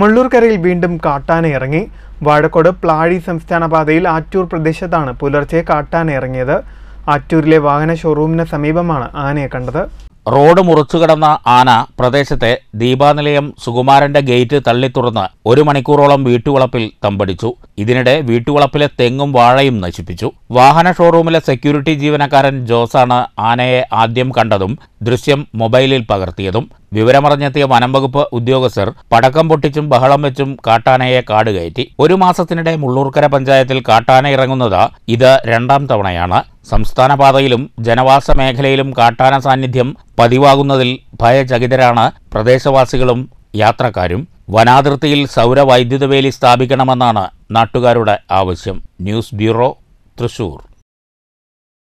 മുള്ളൂർക്കരയിൽ വീണ്ടും കാട്ടാന ഇറങ്ങി വാഴക്കോട് പ്ലാഴി സംസ്ഥാന പാതയിൽ ആറ്റൂർ പ്രദേശത്താണ് പുലർച്ചെ കാട്ടാന ഇറങ്ങിയത് ആറ്റൂരിലെ വാഹന ഷോറൂമിന് സമീപമാണ് ആനയെ കണ്ടത് റോഡ് മുറിച്ചു കിടന്ന ആന പ്രദേശത്തെ ദീപാനിലയം സുകുമാരന്റെ ഗേറ്റ് തള്ളിത്തുറന്ന് ഒരു മണിക്കൂറോളം വീട്ടുവളപ്പിൽ തമ്പടിച്ചു ഇതിനിടെ വീട്ടുവളപ്പിലെ തെങ്ങും വാഴയും നശിപ്പിച്ചു വാഹന ഷോറൂമിലെ സെക്യൂരിറ്റി ജീവനക്കാരൻ ജോസാണ് ആനയെ ആദ്യം കണ്ടതും ദൃശ്യം മൊബൈലിൽ പകർത്തിയതും വിവരമറിഞ്ഞെത്തിയ വനംവകുപ്പ് ഉദ്യോഗസ്ഥർ പടക്കം പൊട്ടിച്ചും ബഹളം വെച്ചും കാട്ടാനയെ കാടുകയറ്റി ഒരു മാസത്തിനിടെ മുള്ളൂർക്കര പഞ്ചായത്തിൽ കാട്ടാന ഇറങ്ങുന്നത് ഇത് രണ്ടാം തവണയാണ് സംസ്ഥാന പാതയിലും ജനവാസ മേഖലയിലും കാട്ടാന സാന്നിധ്യം പതിവാകുന്നതിൽ ഭയചകിതരാണ് പ്രദേശവാസികളും യാത്രക്കാരും വനാതിർത്തിയിൽ സൗരവൈദ്യുത വേലി സ്ഥാപിക്കണമെന്നാണ് നാട്ടുകാരുടെ ആവശ്യം ന്യൂസ് ബ്യൂറോ തൃശൂർ